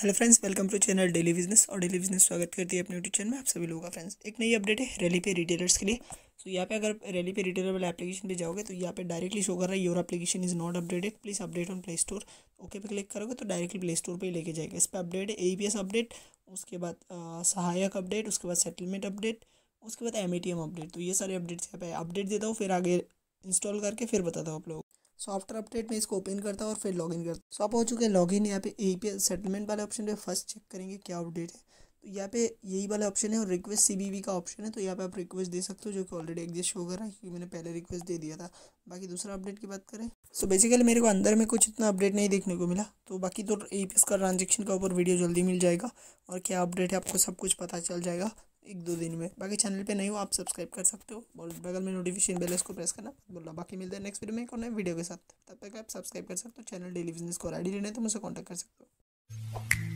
hello friends welcome to channel daily business और daily business स्वागत करती है अपने यूट्यूब चैनल में आप सभी लोगों का फ्रेंड्स एक नई अपडेट है रैली पे रिटेलर्स के लिए तो so, यहाँ पे अगर रैली पे रिटेलर वाले एप्लीकेशन पे जाओगे तो यहाँ पे डायरेक्टली शो कर रहा है your application is not updated please update on play store okay पे क्लिक करोगे तो डायरेक्टली प्ले स्टोर पर ही लेके जाएगा इस पर अपडेट है ए अपडेट उसके बाद सहायक अपडेट उसके बाद सेटलमेंट अपडेट उसके बाद एम अपडेट तो ये सारे अपडेट्स यहाँ पे अपडेट देता हूँ फिर आगे इंस्टॉल करके फिर बताता हूँ आप लोगों को सॉफ्टवेयर अपडेट में इसको ओपन करता हूँ और फिर लॉगिन करता हूँ सो तो आप हो चुके हैं लॉगिन यहाँ पे ए पी सेटलमेंट वाले ऑप्शन पे फर्स्ट चेक करेंगे क्या अपडेट है तो यहाँ पे यही वाला ऑप्शन है और रिक्वेस्ट सी का ऑप्शन है तो यहाँ पे आप रिक्वेस्ट दे सकते हो जो कि ऑलरेडी एग्जिस्ट हो गया है क्योंकि मैंने पहले रिक्वेस्ट दे दिया था बाकी दूसरा अपडेट की बात करें सो so बेसिकली मेरे को अंदर में कुछ इतना अपडेट नहीं देखने को मिला तो बाकी तो ए का ट्रांजेक्शन का ऊपर वीडियो जल्दी मिल जाएगा और क्या अपडेट है आपको सब कुछ पता चल जाएगा एक दो दिन में बाकी चैनल पे नहीं हो आप सब्सक्राइब कर सकते हो और बगल में नोटिफिकेशन बेल इसको प्रेस करना बोला बाकी मिलते हैं नेक्स्ट वीडियो में एक और नए वीडियो के साथ तब तक आप सब्सक्राइब कर सकते हो चैनल डेली बिजनेस को आईडी लेने तो मुझसे कॉन्टैक्ट कर सकते हो